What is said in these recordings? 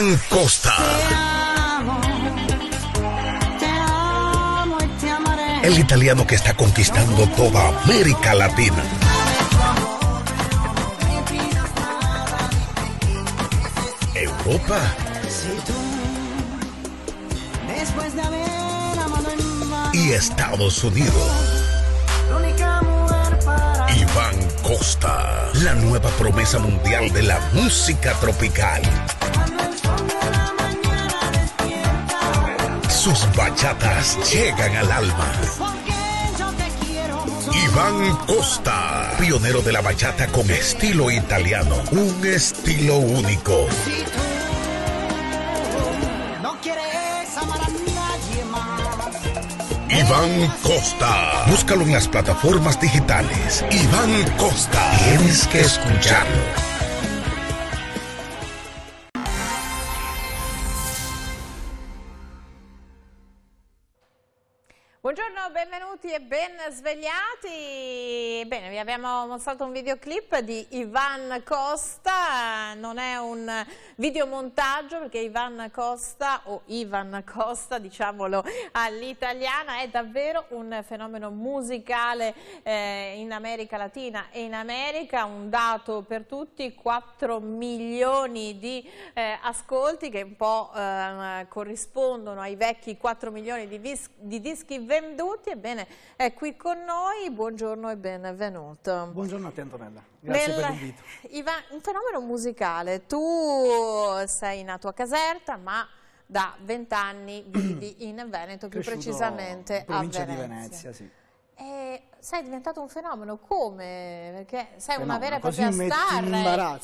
Iván Costa. El italiano que está conquistando toda América Latina. Europa. Y Estados Unidos. Iván Costa, la nueva promesa mundial de la música tropical. Sus bachatas llegan al alma. Iván Costa, pionero de la bachata con estilo italiano, un estilo único. Iván Costa. Búscalo en las plataformas digitales. Iván Costa. Tienes que escucharlo. ben svegliati. Bene, vi abbiamo mostrato un videoclip di Ivan Costa, non è un videomontaggio perché Ivan Costa o Ivan Costa, diciamolo all'italiana, è davvero un fenomeno musicale eh, in America Latina e in America, un dato per tutti, 4 milioni di eh, ascolti che un po' eh, corrispondono ai vecchi 4 milioni di, di dischi venduti, ebbene è qui con noi. Buongiorno e benvenuto. Buongiorno a te Antonella, grazie Nel... per l'invito. Ivan, un fenomeno musicale. Tu sei nato a Caserta, ma da vent'anni vivi in Veneto, più precisamente a Venezia. di Venezia, sì. E sei diventato un fenomeno, come? Perché sei una vera e propria star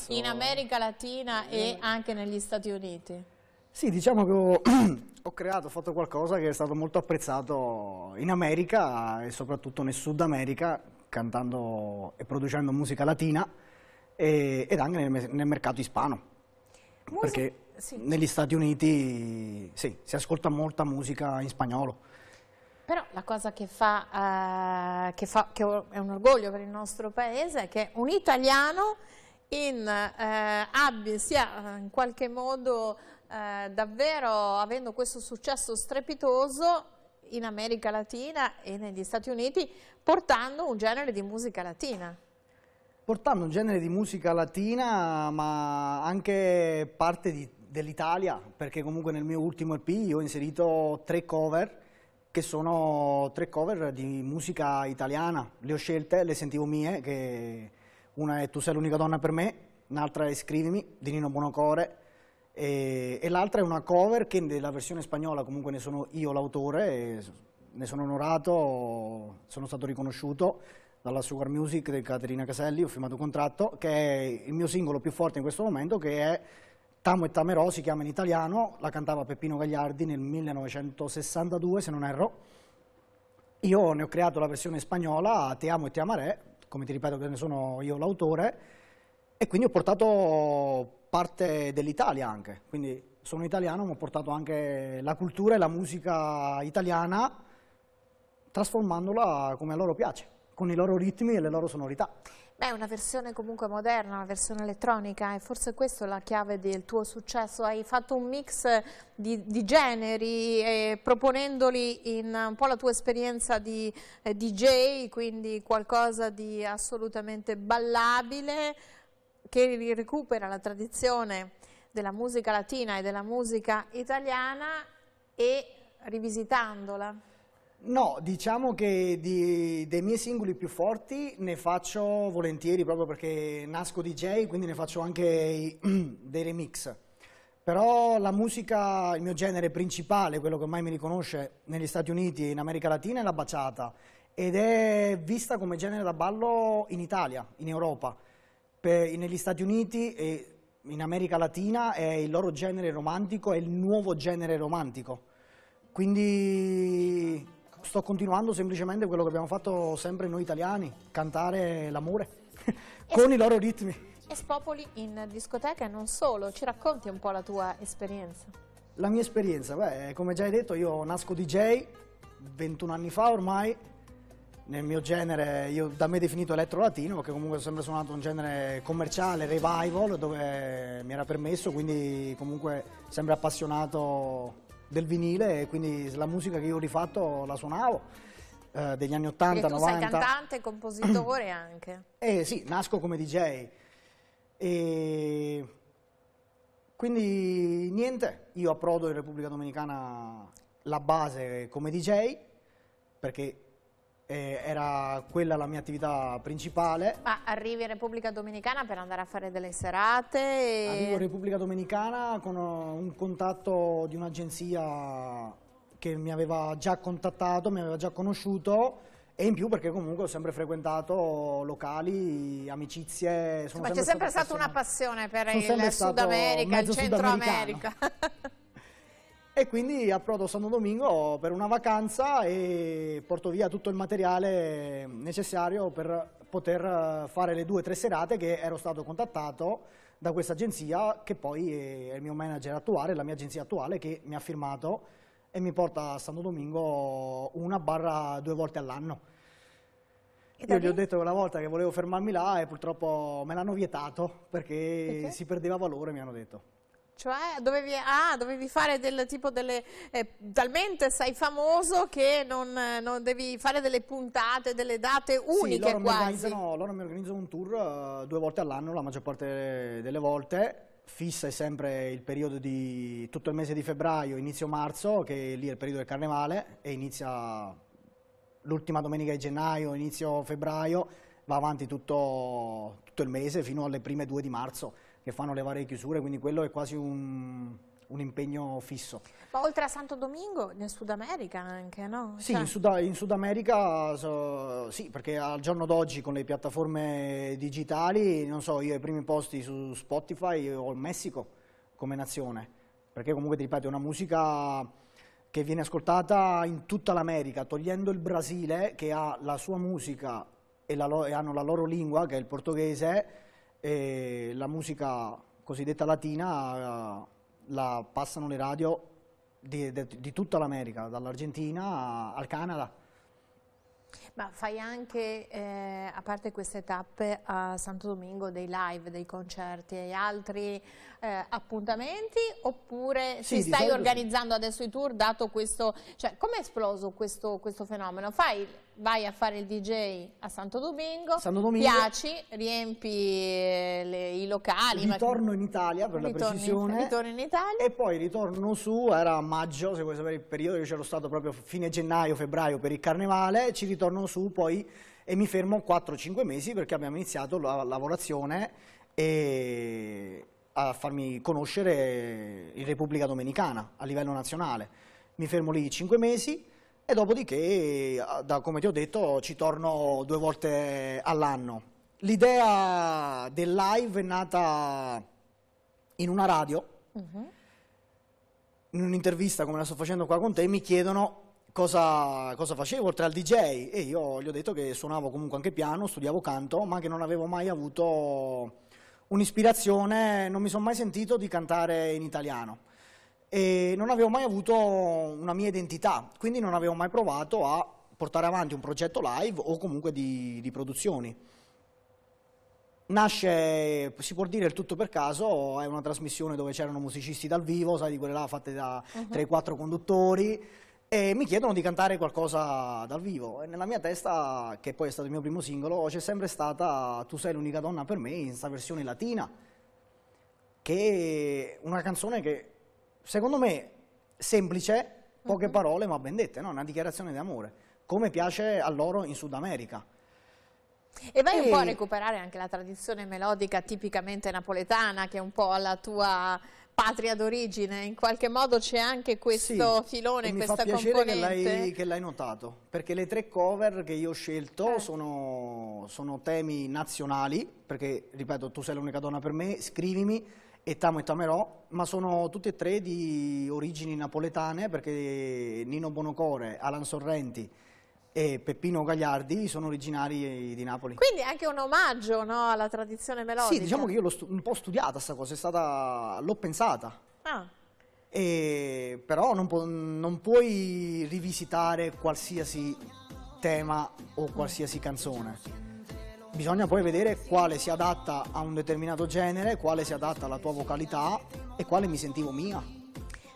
eh, in America Latina e eh. anche negli Stati Uniti. Sì, diciamo che ho ho creato, ho fatto qualcosa che è stato molto apprezzato in America e soprattutto nel Sud America, cantando e producendo musica latina e, ed anche nel, nel mercato ispano. Musi perché sì. negli Stati Uniti sì, si ascolta molta musica in spagnolo. Però la cosa che, fa, eh, che, fa, che è un orgoglio per il nostro paese è che un italiano in, eh, abbia, sia eh, in qualche modo eh, davvero avendo questo successo strepitoso in America Latina e negli Stati Uniti, portando un genere di musica latina. Portando un genere di musica latina, ma anche parte dell'Italia, perché comunque nel mio ultimo EP ho inserito tre cover, che sono tre cover di musica italiana. Le ho scelte, le sentivo mie, che una è Tu sei l'unica donna per me, un'altra è Scrivimi, di Nino Buonocore, e, eh, e l'altra è una cover che nella versione spagnola comunque ne sono io l'autore, ne sono onorato, sono stato riconosciuto dalla Sugar Music di Caterina Caselli, ho firmato un contratto, che è il mio singolo più forte in questo momento, che è Tamo e Tamerò, si chiama in italiano, la cantava Peppino Gagliardi nel 1962, se non erro. Io ne ho creato la versione spagnola, Te amo e ti amaré, come ti ripeto che ne sono io l'autore, e quindi ho portato parte dell'Italia anche, quindi sono italiano ma ho portato anche la cultura e la musica italiana trasformandola come a loro piace, con i loro ritmi e le loro sonorità. Beh, una versione comunque moderna, una versione elettronica e forse questa è la chiave del tuo successo. Hai fatto un mix di, di generi eh, proponendoli in un po' la tua esperienza di eh, DJ, quindi qualcosa di assolutamente ballabile, che recupera la tradizione della musica latina e della musica italiana e rivisitandola? No, diciamo che di, dei miei singoli più forti ne faccio volentieri proprio perché nasco DJ, quindi ne faccio anche i, dei remix. Però la musica, il mio genere principale, quello che ormai mi riconosce negli Stati Uniti e in America Latina, è la baciata ed è vista come genere da ballo in Italia, in Europa per, negli Stati Uniti e in America Latina è il loro genere romantico è il nuovo genere romantico. Quindi sto continuando semplicemente quello che abbiamo fatto sempre noi italiani, cantare l'amore con i loro ritmi. E spopoli in discoteca e non solo, ci racconti un po' la tua esperienza? La mia esperienza, beh, come già hai detto io nasco DJ, 21 anni fa ormai, nel mio genere, io, da me definito elettro latino, perché comunque ho sempre suonato un genere commerciale, revival, dove mi era permesso, quindi comunque sempre appassionato del vinile e quindi la musica che io ho rifatto la suonavo eh, degli anni 80, 90. sei cantante, compositore anche. Eh sì, nasco come DJ. E quindi niente, io approdo in Repubblica Dominicana la base come DJ perché eh, era quella la mia attività principale. Ma arrivi in Repubblica Dominicana per andare a fare delle serate? E... Arrivo in Repubblica Dominicana con uh, un contatto di un'agenzia che mi aveva già contattato, mi aveva già conosciuto e in più perché comunque ho sempre frequentato locali, amicizie. Sono Ma c'è sempre stata una passione per sono il Sud America, il Centro America. e quindi approdo Santo Domingo per una vacanza e porto via tutto il materiale necessario per poter eh, fare le due o tre serate che ero stato contattato da questa agenzia che poi è il mio manager attuale, la mia agenzia attuale che mi ha firmato e mi porta a Santo Domingo una barra due volte all'anno. Io gli ho detto quella volta che volevo fermarmi là e purtroppo me l'hanno vietato perché, perché si perdeva valore, mi hanno detto. Cioè, dovevi, ah, dovevi fare del tipo delle... Eh, talmente sei famoso che non, eh, non, devi fare delle puntate, delle date uniche sì, loro quasi. Mi loro mi organizzano un tour uh, due volte all'anno, la maggior parte delle volte. Fissa è sempre il periodo di tutto il mese di febbraio, inizio marzo, che lì è il periodo del carnevale e inizia l'ultima domenica di gennaio, inizio febbraio, va avanti tutto, tutto il mese fino alle prime due di marzo che fanno le varie chiusure, quindi quello è quasi un, un impegno fisso. Ma oltre a Santo Domingo, nel Sud America anche, no? Sì, cioè... in, Sud, in, Sud, America so, sì, perché al giorno d'oggi con le piattaforme digitali, non so, io ai primi posti su Spotify ho il Messico come nazione, perché comunque ti ripeto, è una musica che viene ascoltata in tutta l'America, togliendo il Brasile che ha la sua musica e, la, e hanno la loro lingua, che è il portoghese, e la musica cosiddetta latina la passano le radio di, di, di tutta l'America, dall'Argentina al Canada. Ma fai anche, eh, a parte queste tappe a Santo Domingo, dei live, dei concerti e altri eh, appuntamenti? Oppure sì, stai solito... organizzando adesso i tour, dato questo... Cioè, come è esploso questo, questo fenomeno? Fai vai a fare il DJ a Santo Domingo, Santo Domingo. piaci, riempi eh, le, i locali. Ritorno in Italia per ritorni, la precisione. Ritorno in Italia. E poi ritorno su, era a maggio, se vuoi sapere il periodo, io c'ero stato proprio fine gennaio, febbraio per il carnevale, ci ritorno su poi e mi fermo 4-5 mesi perché abbiamo iniziato la lavorazione e a farmi conoscere in Repubblica Dominicana a livello nazionale. Mi fermo lì 5 mesi e dopodiché, ah, da, come ti ho detto, ci torno due volte all'anno. L'idea del live è nata in una radio, uh mhm. -huh. in un'intervista come la sto facendo qua con te, mi chiedono cosa, cosa, facevo oltre al DJ e io gli ho detto che suonavo comunque anche piano, studiavo canto, ma che non avevo mai avuto un'ispirazione, non mi sono mai sentito di cantare in italiano e non avevo mai avuto una mia identità, quindi non avevo mai provato a portare avanti un progetto live o comunque di, di produzioni. Nasce, si può dire il tutto per caso, è una trasmissione dove c'erano musicisti dal vivo, sai di quelle là fatte da uh -huh. 3-4 conduttori, e mi chiedono di cantare qualcosa dal vivo. E nella mia testa, che poi è stato il mio primo singolo, c'è sempre stata Tu sei l'unica donna per me, in questa versione latina, che è una canzone che secondo me, semplice, poche mhm. parole ma ben dette, no? una dichiarazione d'amore, come piace a loro in Sud America. E vai e... un po' a recuperare anche la tradizione melodica tipicamente napoletana, che è un po' la tua patria d'origine, in qualche modo c'è anche questo sì, filone, questa componente. Mi fa piacere che l'hai notato, perché le tre cover che io ho scelto eh. sono, sono temi nazionali, perché ripeto, tu sei l'unica donna per me, scrivimi, e Tamo e Tamerò, ma sono tutti e tre di origini napoletane perché Nino Bonocore, Alan Sorrenti e Peppino Gagliardi sono originari di Napoli. Quindi è anche un omaggio no, alla tradizione melodica. Sì, diciamo che io l'ho un po' studiata questa cosa, l'ho pensata. Ah. E, però non, pu non puoi rivisitare qualsiasi tema o qualsiasi canzone Bisogna poi vedere quale si adatta a un determinato genere, quale si adatta alla tua vocalità e quale mi sentivo mia.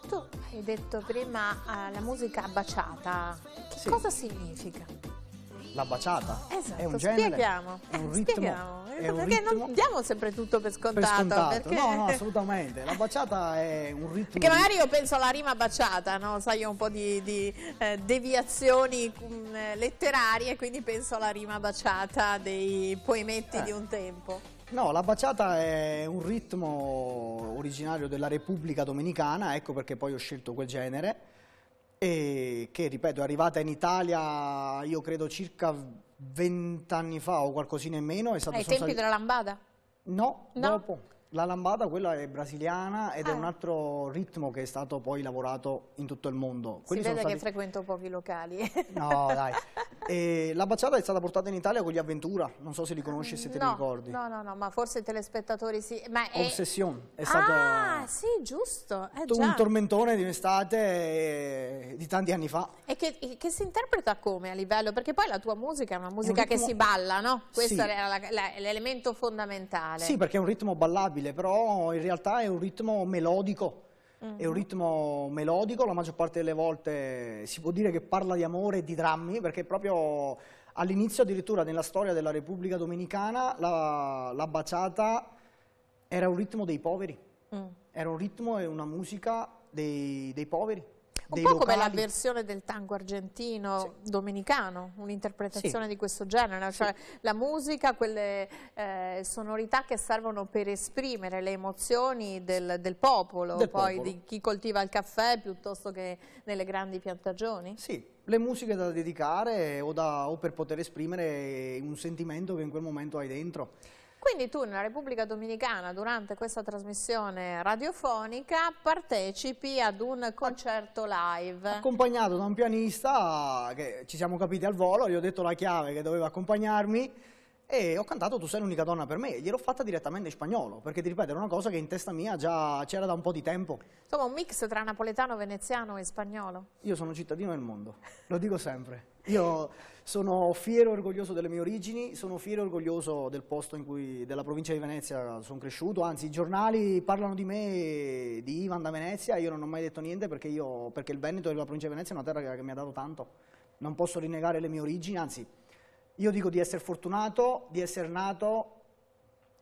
Tu hai detto prima uh, la musica baciata. Che sì. cosa significa? La baciata esatto, è un genere, spieghiamo. è un ritmo, spieghiamo è perché ritmo... non diamo sempre tutto per scontato. Per scontato. Perché... No, no, assolutamente. La baciata è un ritmo. Perché magari io penso alla rima baciata, no? Sai, ho un po' di, di eh, deviazioni mm, eh, letterarie, quindi penso alla rima baciata dei poemetti eh. di un tempo. No, la baciata è un ritmo originario della Repubblica Dominicana, ecco perché poi ho scelto quel genere e che ripeto è arrivata in Italia io credo circa vent'anni fa o qualcosina in meno. Ai tempi della lambada? No, no, dopo. La lambada quella è brasiliana ed ah. è un altro ritmo che è stato poi lavorato in tutto il mondo. Quelli si vede stati... che frequento pochi locali. No, dai. E la bachata è stata portata in Italia con gli Aventura, non so se li conosci e se no, te li ricordi. No, no, no, ma forse i telespettatori sì. Ma è... Obsession è stato ah, sì, giusto. Eh, un tormentone di un'estate eh, di tanti anni fa. E che, che, si interpreta come a livello? Perché poi la tua musica è una musica è ritmo... che si balla, no? Questo sì. era l'elemento fondamentale. Sì, perché è un ritmo ballabile stabile, però in realtà è un ritmo melodico, mm. è un mm-hmm. ritmo melodico, la maggior parte delle volte si può dire che parla di amore e di drammi, perché proprio all'inizio addirittura nella storia della Repubblica Dominicana la, la baciata era un ritmo dei poveri, mm. era un ritmo e una musica dei, dei poveri. Un po' locali. come la versione del tango argentino sì. domenicano, un'interpretazione sì. di questo genere, cioè sì. la musica, quelle eh, sonorità che servono per esprimere le emozioni del, del popolo, del poi popolo. di chi coltiva il caffè piuttosto che nelle grandi piantagioni? Sì, le musiche da dedicare o, da, o per poter esprimere un sentimento che in quel momento hai dentro. Quindi tu nella Repubblica Dominicana durante questa trasmissione radiofonica partecipi ad un concerto live. Accompagnato da un pianista che ci siamo capiti al volo, gli ho detto la chiave che doveva accompagnarmi e ho cantato Tu sei l'unica donna per me, gliel'ho fatta direttamente in spagnolo, perché ti ripeto, era una cosa che in testa mia già c'era da un po' di tempo. Insomma, un mix tra napoletano, veneziano e spagnolo. Io sono cittadino del mondo, lo dico sempre. Io sono fiero e orgoglioso delle mie origini, sono fiero e orgoglioso del posto in cui, della provincia di Venezia sono cresciuto, anzi i giornali parlano di me, di Ivan da Venezia, io non ho mai detto niente perché, io, perché il Veneto e la provincia di Venezia è una terra che, che mi ha dato tanto, non posso rinnegare le mie origini, anzi io dico di essere fortunato, di essere nato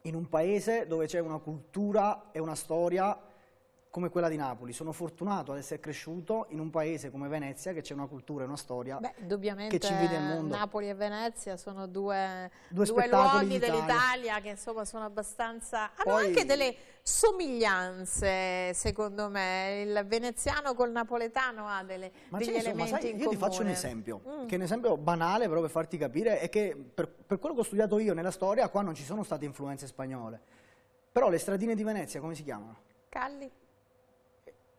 in un paese dove c'è una cultura e una storia come quella di Napoli. Sono fortunato ad essere cresciuto in un paese come Venezia che c'è una cultura e una storia Beh, che ci vede il mondo. Napoli e Venezia sono due, due, due luoghi dell'Italia che insomma sono abbastanza... Hanno Poi... anche delle somiglianze secondo me. Il veneziano col napoletano ha delle, ma degli elementi insomma, sai, Io comune. ti faccio un esempio, mm. che è un esempio banale però per farti capire è che per, per quello che ho studiato io nella storia qua non ci sono state influenze spagnole. Però le stradine di Venezia come si chiamano? Calli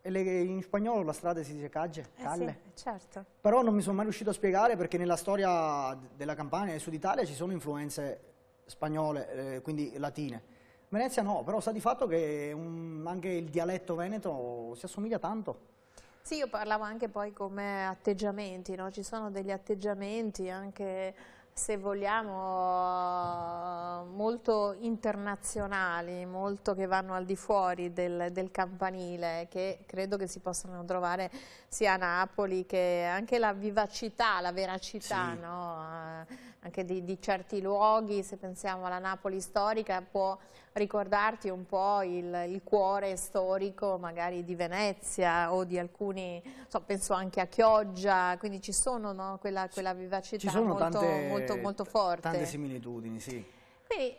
le, in spagnolo la strada si dice cagge, eh calle. Sì, certo. Però non mi sono mai riuscito a spiegare perché nella storia della Campania e del Sud Italia ci sono influenze spagnole, eh, quindi latine. Venezia no, però sa di fatto che un, anche il dialetto veneto si assomiglia tanto. Sì, io parlavo anche poi come atteggiamenti, no? ci sono degli atteggiamenti anche se vogliamo, molto internazionali, molto che vanno al di fuori del, del, campanile, che credo che si possano trovare sia a Napoli che anche la vivacità, la veracità, sì. no? anche di, di, certi luoghi, se pensiamo alla Napoli storica, può ricordarti un po' il, il cuore storico magari di Venezia o di alcuni, so, penso anche a Chioggia, quindi ci sono no, quella, quella, vivacità molto, tante, molto, molto, forte. Tante similitudini, sì. Quindi,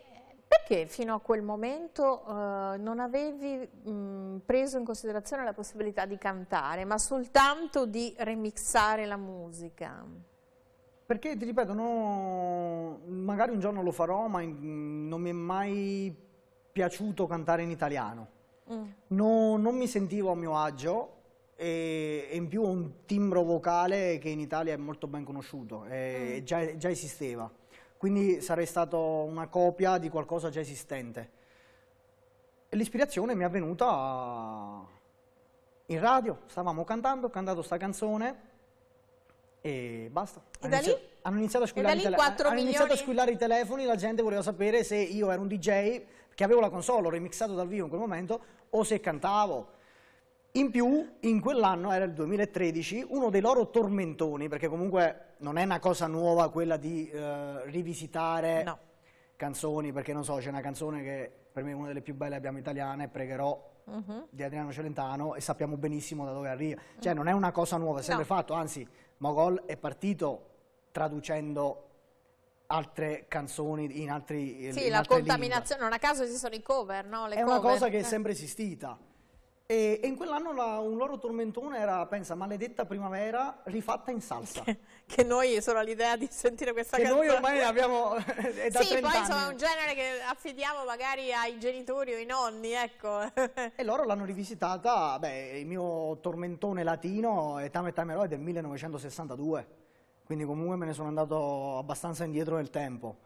perché fino a quel momento eh, non avevi mh, mm, preso in considerazione la possibilità di cantare, ma soltanto di remixare la musica? Perché ti ripeto, no, magari un giorno lo farò, ma in, non mi è mai piaciuto cantare in italiano. Mm. No, non mi sentivo a mio agio e, e, in più ho un timbro vocale che in Italia è molto ben conosciuto, e mm. già, già esisteva. Quindi sarei stato una copia di qualcosa già esistente. L'ispirazione mi è venuta in radio, stavamo cantando, ho cantato sta canzone e basta. E da lì? Hanno iniziato, a da lì hanno iniziato a squillare i telefoni, la gente voleva sapere se io ero un DJ, che avevo la console, ho remixato dal vivo in quel momento, o se cantavo. In più, in quell'anno, era il 2013, uno dei loro tormentoni, perché comunque non è una cosa nuova quella di eh, rivisitare no. canzoni, perché non so, c'è una canzone che per me è una delle più belle abbiamo italiane, Pregherò, uh mhm. -huh. di Adriano Celentano, e sappiamo benissimo da dove arriva. Cioè, non è una cosa nuova, è sempre no. fatto, anzi, Mogol è partito traducendo altre canzoni in altri Sì, in la contaminazione, non a caso esistono i cover, no? Le è cover. una cosa che è eh. sempre esistita. E, e in quell'anno la, un loro tormentone era, pensa, maledetta primavera rifatta in salsa. Che, che noi solo l'idea di sentire questa che canzone. Che noi ormai abbiamo è da Sì, poi insomma è un genere che affidiamo magari ai genitori o ai nonni, ecco. e loro l'hanno rivisitata, beh, il mio tormentone latino è Tame Tame Roy del 1962, quindi comunque me ne sono andato abbastanza indietro nel tempo.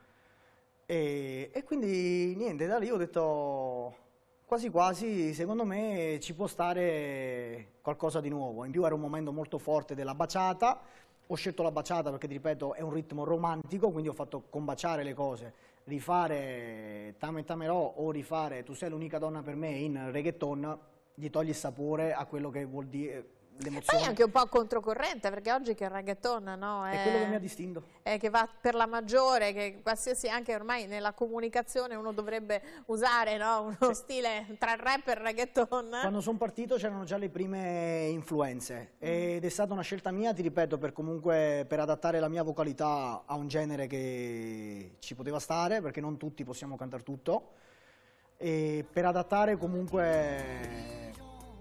e, e quindi niente, da lì ho detto quasi quasi secondo me ci può stare qualcosa di nuovo. In più era un momento molto forte della baciata, ho scelto la baciata perché ti ripeto è un ritmo romantico, quindi ho fatto combaciare le cose, rifare Tame Tamerò o rifare Tu sei l'unica donna per me in reggaeton gli togli il sapore a quello che vuol dire l'emozione. Poi è anche un po' controcorrente, perché oggi che il reggaeton no, è, è, quello che mi ha distinto. È che va per la maggiore, che qualsiasi, anche ormai nella comunicazione uno dovrebbe usare no, uno sì. stile tra rap e reggaeton. Quando sono partito c'erano già le prime influenze ed è stata una scelta mia, ti ripeto, per comunque per adattare la mia vocalità a un genere che ci poteva stare, perché non tutti possiamo cantare tutto, e per adattare comunque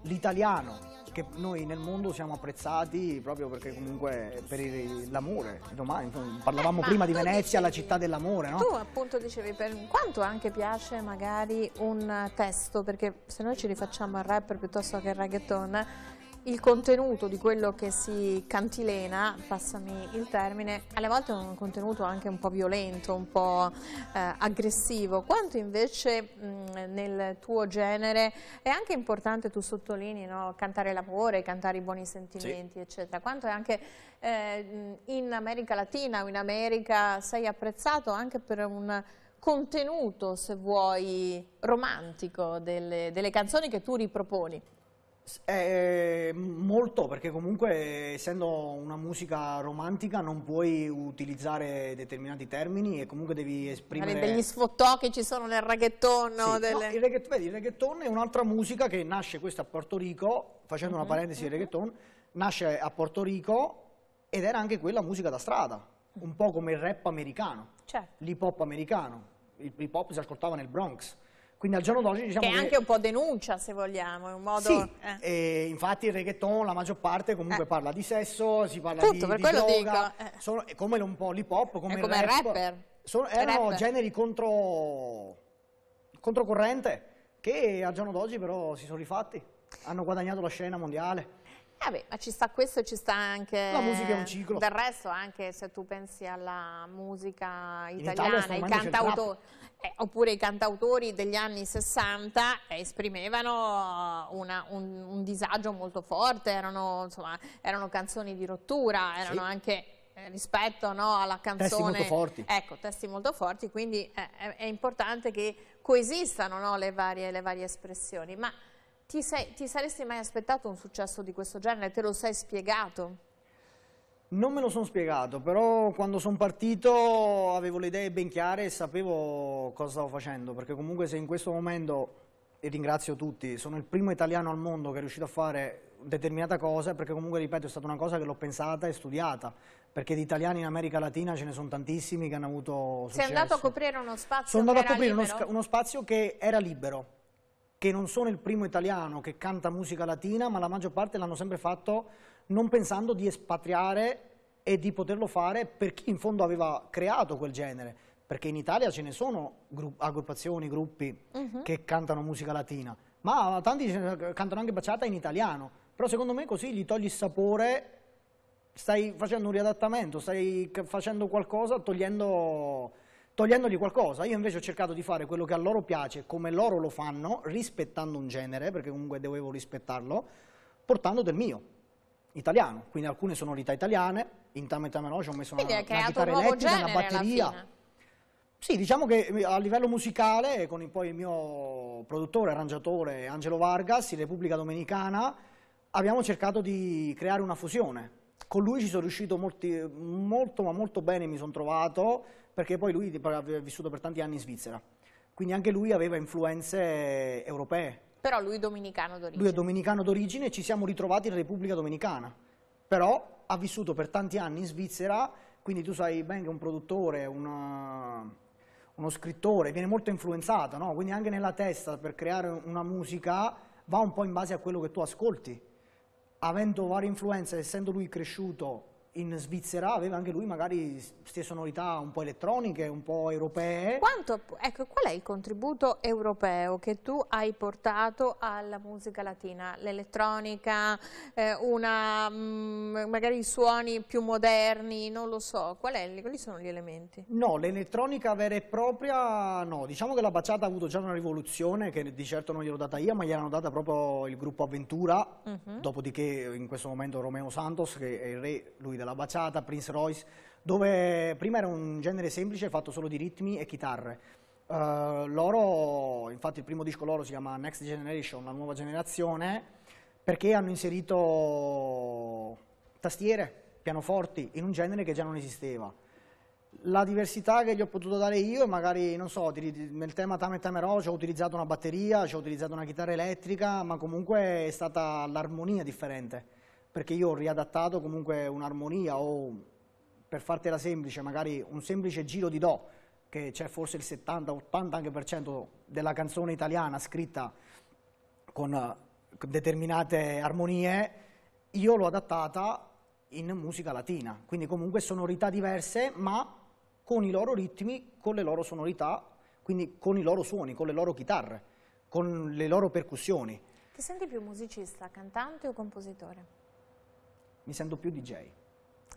l'italiano che noi nel mondo siamo apprezzati proprio perché comunque per l'amore. domani Parlavamo eh, prima di Venezia, dicevi, la città dell'amore, no? Tu appunto dicevi per quanto anche piace magari un testo, perché se noi ci rifacciamo al rapper piuttosto che al reggaeton, il contenuto di quello che si cantilena, passami il termine, alle volte è un contenuto anche un po' violento, un po' eh, aggressivo, quanto invece mh, nel tuo genere è anche importante, tu sottolinei, no? cantare l'amore, cantare i buoni sentimenti, sì. eccetera, quanto è anche eh, in America Latina o in America sei apprezzato anche per un contenuto, se vuoi, romantico delle, delle canzoni che tu riproponi. È eh, molto perché comunque essendo una musica romantica non puoi utilizzare determinati termini e comunque devi esprimere degli sfottò che ci sono nel reggaeton sì, delle... no, il, reggaeton, vedi, il reggaeton è un'altra musica che nasce questa a Porto Rico facendo una mhm. parentesi mm -hmm. il mhm. reggaeton nasce a Porto Rico ed era anche quella musica da strada un po' come il rap americano certo. l'hip hop americano il hip hop si ascoltava nel Bronx quindi al giorno d'oggi diciamo che... è anche che... un po' denuncia se vogliamo, è un modo... Sì, eh. infatti il reggaeton la maggior parte comunque eh. parla di sesso, si parla Tutto, di, per di quello droga, dico. Eh. Sono, come un po' l'hip hop, come, è come il rap, rapper. Sono, erano rapper. generi contro, controcorrente che al giorno d'oggi però si sono rifatti, hanno guadagnato la scena mondiale. Vabbè, ma ci sta questo e ci sta anche... La musica è un ciclo. Del resto, anche se tu pensi alla musica italiana, i cantautori, eh, oppure i cantautori degli anni 60 eh, esprimevano eh, una, un, un, disagio molto forte, erano, insomma, erano canzoni di rottura, erano sì. anche eh, rispetto no, alla canzone. Testi molto forti. Ecco, testi molto forti, quindi eh, è, è importante che coesistano no, le, varie, le varie espressioni. Ma ti, sei, ti, saresti mai aspettato un successo di questo genere? Te lo sei spiegato? Non me lo sono spiegato, però quando sono partito avevo le idee ben chiare e sapevo cosa stavo facendo, perché comunque se in questo momento, e ringrazio tutti, sono il primo italiano al mondo che è riuscito a fare determinata cosa, perché comunque, ripeto, è stata una cosa che l'ho pensata e studiata, perché di italiani in America Latina ce ne sono tantissimi che hanno avuto successo. Sei andato a coprire uno spazio Sono andato a coprire uno, uno spazio che era libero, che non sono il primo italiano che canta musica latina, ma la maggior parte l'hanno sempre fatto non pensando di espatriare e di poterlo fare per chi in fondo aveva creato quel genere, perché in Italia ce ne sono aggruppazioni, gruppi uh mhm. -huh. che cantano musica latina, ma tanti cantano anche baciata in italiano, però secondo me così gli togli il sapore, stai facendo un riadattamento, stai facendo qualcosa togliendo togliendogli qualcosa. Io invece ho cercato di fare quello che a loro piace, come loro lo fanno, rispettando un genere, perché comunque dovevo rispettarlo, portando del mio, italiano. Quindi alcune sonorità italiane, in Tame Tame Noce ho messo Quindi una, una chitarra un elettrica, una batteria. Sì, diciamo che eh, a livello musicale, con poi il mio produttore, arrangiatore Angelo Vargas, in Repubblica Dominicana, abbiamo cercato di creare una fusione. Con lui ci sono riuscito molti, molto ma molto bene, mi sono trovato, perché poi lui aveva vissuto per tanti anni in Svizzera, quindi anche lui aveva influenze eh, europee. Però lui è dominicano d'origine. Lui è dominicano d'origine e ci siamo ritrovati in Repubblica Dominicana, però ha vissuto per tanti anni in Svizzera, quindi tu sai ben che un produttore, una, uno scrittore viene molto influenzato, no? quindi anche nella testa per creare una musica va un po' in base a quello che tu ascolti. Avendo varie influenze, essendo lui cresciuto in Svizzera aveva anche lui magari stesse sonorità un po' elettroniche, un po' europee. Quanto, ecco, qual è il contributo europeo che tu hai portato alla musica latina? L'elettronica, eh, mm, magari suoni più moderni, non lo so, è, quali sono gli elementi? No, l'elettronica vera e propria no, diciamo che la baciata ha avuto già una rivoluzione che di certo non gliel'ho data io ma gliel'hanno data proprio il gruppo Aventura, uh mhm. -huh. dopodiché in questo momento Romeo Santos che è il re, lui da la baciata, Prince Royce, dove prima era un genere semplice fatto solo di ritmi e chitarre. Uh, loro, infatti il primo disco loro si chiama Next Generation, la nuova generazione, perché hanno inserito tastiere, pianoforti, in un genere che già non esisteva. La diversità che gli ho potuto dare io, magari, non so, nel tema Tame Tame Ro ci ho utilizzato una batteria, ci ho utilizzato una chitarra elettrica, ma comunque è stata l'armonia differente perché io ho riadattato comunque un'armonia o per fartela semplice, magari un semplice giro di do, che c'è forse il 70-80% della canzone italiana scritta con determinate armonie, io l'ho adattata in musica latina, quindi comunque sonorità diverse, ma con i loro ritmi, con le loro sonorità, quindi con i loro suoni, con le loro chitarre, con le loro percussioni. Ti senti più musicista, cantante o compositore? mi sento più DJ, eh.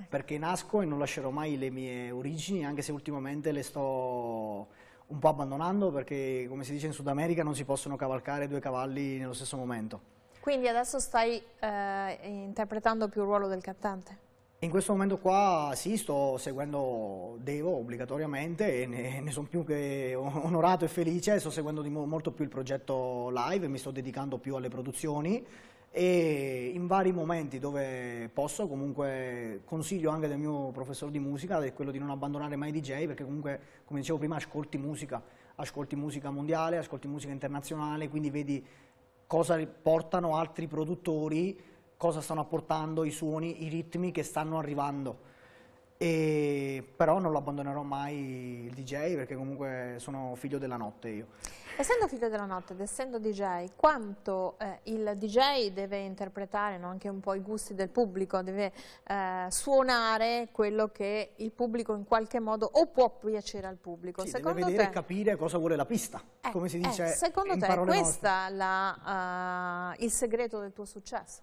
perché nasco e non lascerò mai le mie origini, anche se ultimamente le sto un po' abbandonando perché come si dice in Sud America non si possono cavalcare due cavalli nello stesso momento. Quindi adesso stai eh, interpretando più il ruolo del cantante? In questo momento qua sì, sto seguendo Devo obbligatoriamente e ne, ne sono più che onorato e felice, sto seguendo mo molto più il progetto live, mi sto dedicando più alle produzioni e in vari momenti dove posso comunque consiglio anche del mio professore di musica è quello di non abbandonare mai DJ perché comunque come dicevo prima ascolti musica ascolti musica mondiale, ascolti musica internazionale quindi vedi cosa portano altri produttori cosa stanno apportando, i suoni, i ritmi che stanno arrivando e, però non lo abbandonerò mai il DJ perché comunque sono figlio della notte io. Essendo figlio della notte ed essendo DJ, quanto eh, il DJ deve interpretare no, anche un po' i gusti del pubblico, deve eh, suonare quello che il pubblico in qualche modo o può piacere al pubblico? Sì, secondo deve vedere te... e capire cosa vuole la pista, eh, come si eh, dice eh, Secondo te è questo uh, il segreto del tuo successo?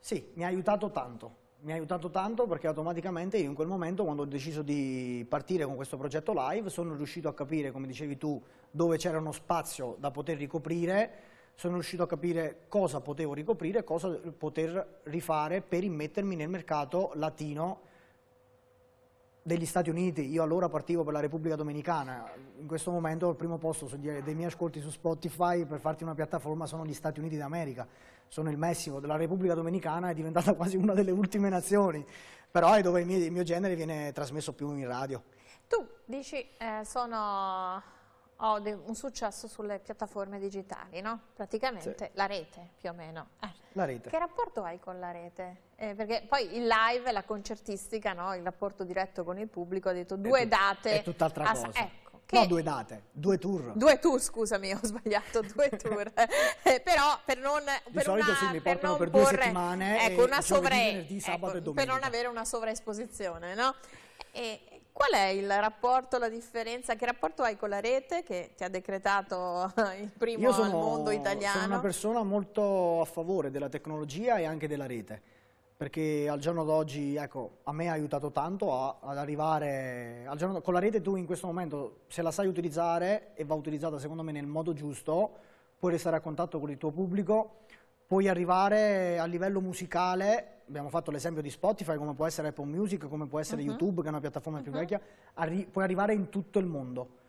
Sì, mi ha aiutato tanto mi ha aiutato tanto perché automaticamente io in quel momento quando ho deciso di partire con questo progetto live sono riuscito a capire, come dicevi tu, dove c'era uno spazio da poter ricoprire, sono riuscito a capire cosa potevo ricoprire e cosa poter rifare per immettermi nel mercato latino degli Stati Uniti, io allora partivo per la Repubblica Dominicana, in questo momento il primo posto dei miei ascolti su Spotify per farti una piattaforma sono gli Stati Uniti d'America sono il Messico, la Repubblica Dominicana è diventata quasi una delle ultime nazioni, però è dove il mio, il mio genere viene trasmesso più in radio. Tu dici eh, sono, ho un successo sulle piattaforme digitali, no? Praticamente sì. la rete più o meno. Eh. Che rapporto hai con la rete? Eh, perché poi il live, la concertistica, no? il rapporto diretto con il pubblico, ha detto due è date. È tutt'altra cosa. Eh, che... No, due date, due tour. Due tour, scusami, ho sbagliato, due tour. però per non... Di per solito una, sì, mi portano per, per porre, settimane ecco, una sovra... venerdì, ecco, sabato ecco, e Per non avere una sovraesposizione, no? E, Qual è il rapporto, la differenza? Che rapporto hai con la rete che ti ha decretato il primo sono, al mondo italiano? Io Sono una persona molto a favore della tecnologia e anche della rete perché al giorno d'oggi ecco, a me ha aiutato tanto a, ad arrivare al giorno con la rete tu in questo momento se la sai utilizzare e va utilizzata secondo me nel modo giusto puoi restare a contatto con il tuo pubblico puoi arrivare a livello musicale abbiamo fatto l'esempio di Spotify come può essere Apple Music come può essere uh -huh. YouTube che è una piattaforma uh -huh. più vecchia arri puoi arrivare in tutto il mondo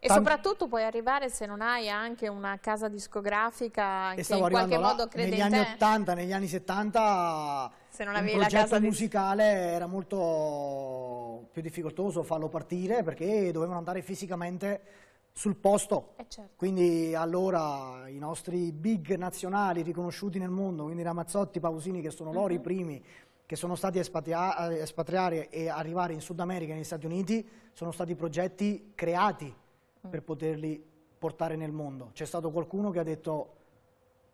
e soprattutto puoi arrivare se non hai anche una casa discografica che in qualche là, modo crede negli anni 80, negli anni 70 se non avevi un progetto musicale di... era molto più difficoltoso farlo partire perché dovevano andare fisicamente sul posto. Eh certo. Quindi allora i nostri big nazionali riconosciuti nel mondo, quindi Ramazzotti, Pausini che sono loro mm -hmm. i mhm. primi che sono stati espatria- eh, espatriare e arrivare in Sud America e negli Stati Uniti, sono stati progetti creati Mm. per poterli portare nel mondo. C'è stato qualcuno che ha detto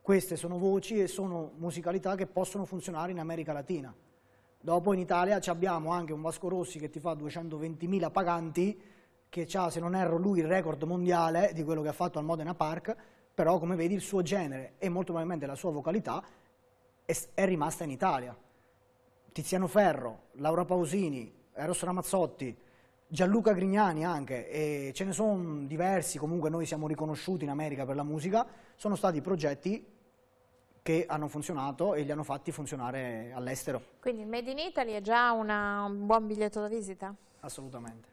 queste sono voci e sono musicalità che possono funzionare in America Latina. Dopo in Italia abbiamo anche un Vasco Rossi che ti fa 220.000 paganti, che ha, se non erro lui, il record mondiale di quello che ha fatto al Modena Park, però come vedi il suo genere e molto probabilmente la sua vocalità è, è rimasta in Italia. Tiziano Ferro, Laura Pausini, Eros Ramazzotti, Gianluca Grignani anche, e ce ne sono diversi, comunque noi siamo riconosciuti in America per la musica, sono stati progetti che hanno funzionato e li hanno fatti funzionare all'estero. Quindi il Made in Italy è già una, un buon biglietto da visita? Assolutamente.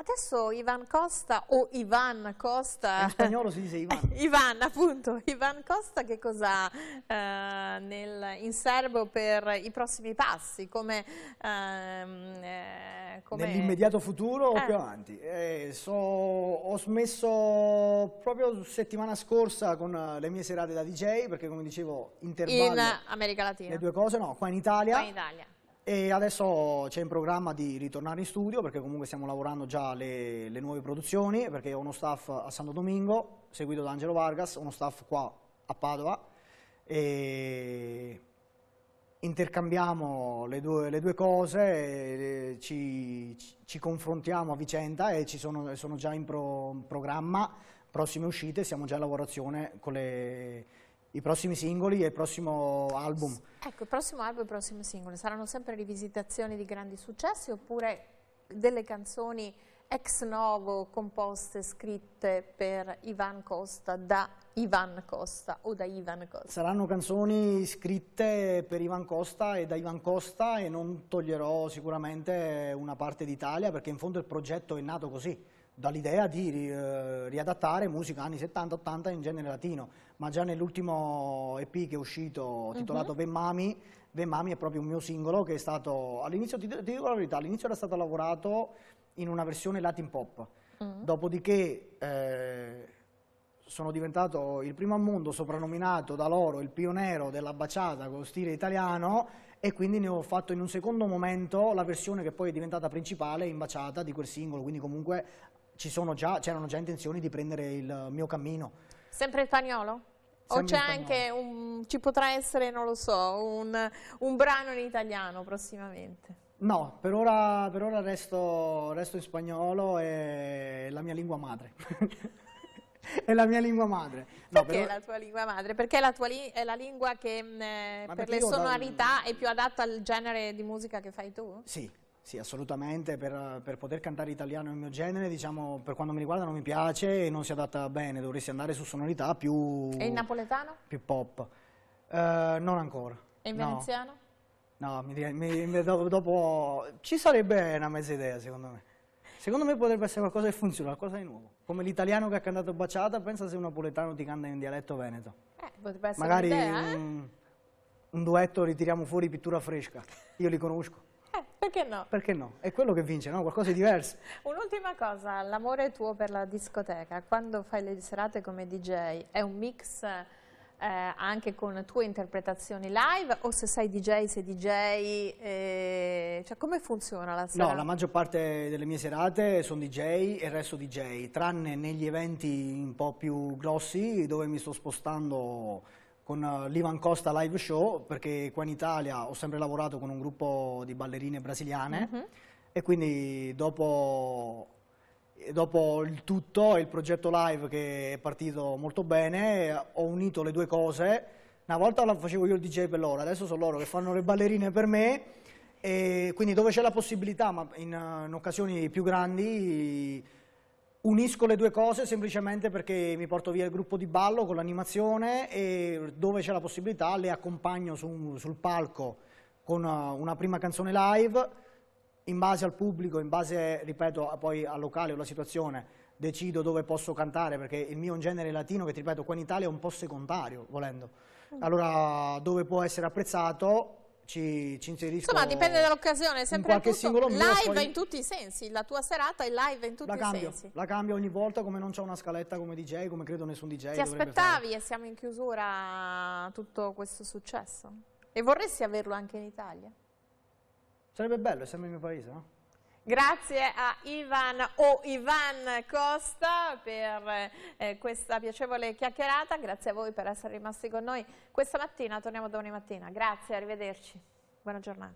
Adesso Ivan Costa o Ivan Costa... In spagnolo si dice Ivan. Ivan, appunto. Ivan Costa che cosa ha eh, in serbo per i prossimi passi? Come, ehm, eh, come... Nell'immediato futuro eh. o più avanti? Eh, so, ho smesso proprio settimana scorsa con le mie serate da DJ perché come dicevo intervallo... In America Latina? Le due cose, no, qua in Italia. Qua in Italia e adesso c'è in programma di ritornare in studio perché comunque stiamo lavorando già le, le, nuove produzioni perché ho uno staff a Santo Domingo seguito da Angelo Vargas, uno staff qua a Padova e intercambiamo le due, le due cose, ci, ci, confrontiamo a vicenda e ci sono, sono già in, pro, in programma prossime uscite, siamo già in lavorazione con le i prossimi singoli e il prossimo album. Ecco, il prossimo album e il prossimo singolo saranno sempre rivisitazioni di grandi successi oppure delle canzoni ex novo composte, scritte per Ivan Costa, da Ivan Costa o da Ivan Costa? Saranno canzoni scritte per Ivan Costa e da Ivan Costa e non toglierò sicuramente una parte d'Italia perché in fondo il progetto è nato così, dall'idea di eh, riadattare musica anni 70-80 in genere latino ma già nell'ultimo EP che è uscito titolato mm-hmm. Vemmami, Vemmami è proprio un mio singolo che è stato, all'inizio, ti, ti dico la verità, all'inizio era stato lavorato in una versione Latin pop, mm-hmm. dopodiché eh, sono diventato il primo al mondo soprannominato da loro il pionero della baciata con stile italiano e quindi ne ho fatto in un secondo momento la versione che poi è diventata principale in baciata di quel singolo, quindi comunque c'erano già, già intenzioni di prendere il mio cammino. Sempre il Pagnolo? O c'è anche un, ci potrà essere, non lo so, un, un brano in italiano prossimamente? No, per ora, per ora resto, resto, in spagnolo, è la mia lingua madre. è la mia lingua madre. No, perché ora... è la tua lingua madre? Perché la li è la lingua che mh, mm, per le sonorità da... è più adatta al genere di musica che fai tu? Sì, sì, assolutamente, per, per, poter cantare italiano il mio genere, diciamo, per quanto mi riguarda non mi piace e non si adatta bene, dovresti andare su sonorità più... E il napoletano? Più pop. Uh, non ancora. E in veneziano? No, mi, mi, mi, dopo, dopo ci sarebbe una mezza idea secondo me. Secondo me potrebbe essere qualcosa che funziona, qualcosa di nuovo. Come l'italiano che ha cantato Baciata, pensa se un napoletano ti canta in dialetto veneto. Eh, potrebbe essere Magari idea, eh? un, un duetto ritiriamo fuori pittura fresca. Io li conosco. Eh, perché no? Perché no? È quello che vince, no? Qualcosa di diverso. Un'ultima cosa, l'amore tuo per la discoteca, quando fai le serate come DJ, è un mix eh, anche con tue interpretazioni live o se sei DJ, sei DJ, eh, cioè come funziona la serata? No, la maggior parte delle mie serate sono DJ e il resto DJ, tranne negli eventi un po' più grossi dove mi sto spostando con eh, l'Ivan Costa Live Show perché qua in Italia ho sempre lavorato con un gruppo di ballerine brasiliane uh mhm. -huh. e quindi dopo, dopo, il tutto e il progetto live che è partito molto bene ho unito le due cose una volta la facevo io il DJ per loro adesso sono loro che fanno le ballerine per me e quindi dove c'è la possibilità ma in, eh, in occasioni più grandi Unisco le due cose semplicemente perché mi porto via il gruppo di ballo con l'animazione e dove c'è la possibilità le accompagno su, sul palco con uh, una prima canzone live, in base al pubblico, in base, ripeto, poi al locale o alla situazione, decido dove posso cantare, perché il mio è un genere latino, che ti ripeto, qua in Italia è un po' secondario, volendo. Mm. Allora, dove può essere apprezzato, ci, ci inserisco insomma dipende dall'occasione sempre in qualche tutto, live poi... in tutti i sensi la tua serata è live in tutti la cambio, i sensi la cambio ogni volta come non c'è una scaletta come DJ come credo nessun DJ ti aspettavi fare. e siamo in chiusura tutto questo successo e vorresti averlo anche in Italia sarebbe bello essere nel mio paese no? Grazie a Ivan o Ivan Costa per eh, questa piacevole chiacchierata, grazie a voi per essere rimasti con noi questa mattina, torniamo domani mattina, grazie, arrivederci, buona giornata.